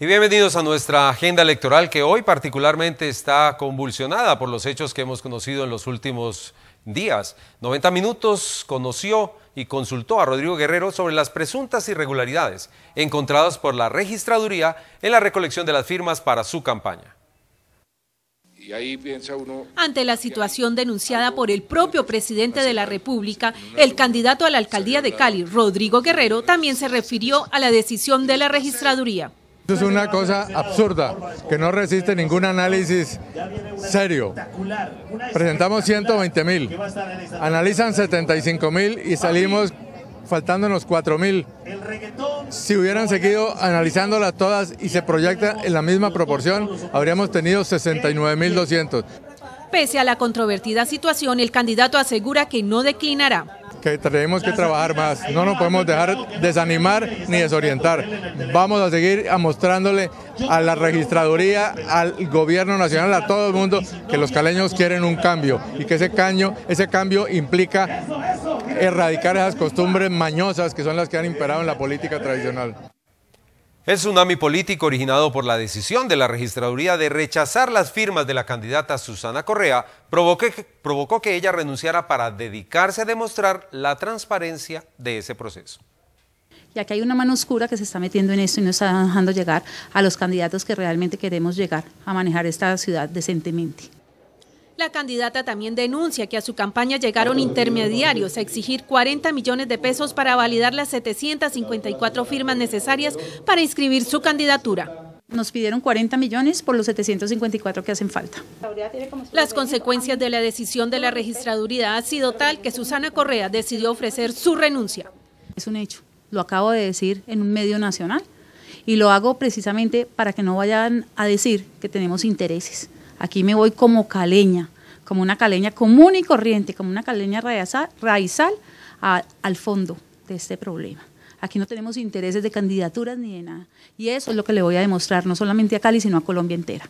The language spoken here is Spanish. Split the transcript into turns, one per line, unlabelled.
Y bienvenidos a nuestra agenda electoral que hoy particularmente está convulsionada por los hechos que hemos conocido en los últimos días. 90 Minutos conoció y consultó a Rodrigo Guerrero sobre las presuntas irregularidades encontradas por la registraduría en la recolección de las firmas para su campaña.
Y ahí
Ante la situación denunciada por el propio presidente de la República, el candidato a la alcaldía de Cali, Rodrigo Guerrero, también se refirió a la decisión de la registraduría.
Es una cosa absurda que no resiste ningún análisis serio. Presentamos 120 mil, analizan 75 mil y salimos faltándonos 4 mil. Si hubieran seguido analizándolas todas y se proyecta en la misma proporción, habríamos tenido 69 mil 200.
Pese a la controvertida situación, el candidato asegura que no declinará.
Que tenemos que trabajar más, no nos podemos dejar desanimar ni desorientar. Vamos a seguir mostrándole a la registraduría, al gobierno nacional, a todo el mundo que los caleños quieren un cambio y que ese, caño, ese cambio implica erradicar esas costumbres mañosas que son las que han imperado en la política tradicional.
El tsunami político originado por la decisión de la registraduría de rechazar las firmas de la candidata Susana Correa provocó que ella renunciara para dedicarse a demostrar la transparencia de ese proceso.
Ya que hay una mano oscura que se está metiendo en esto y no está dejando llegar a los candidatos que realmente queremos llegar a manejar esta ciudad decentemente.
La candidata también denuncia que a su campaña llegaron intermediarios a exigir 40 millones de pesos para validar las 754 firmas necesarias para inscribir su candidatura.
Nos pidieron 40 millones por los 754 que hacen falta.
Las consecuencias de la decisión de la registraduría ha sido tal que Susana Correa decidió ofrecer su renuncia.
Es un hecho, lo acabo de decir en un medio nacional y lo hago precisamente para que no vayan a decir que tenemos intereses. Aquí me voy como caleña, como una caleña común y corriente, como una caleña raizal, al fondo de este problema. Aquí no tenemos intereses de candidaturas ni de nada. Y eso es lo que le voy a demostrar, no solamente a Cali, sino a Colombia entera.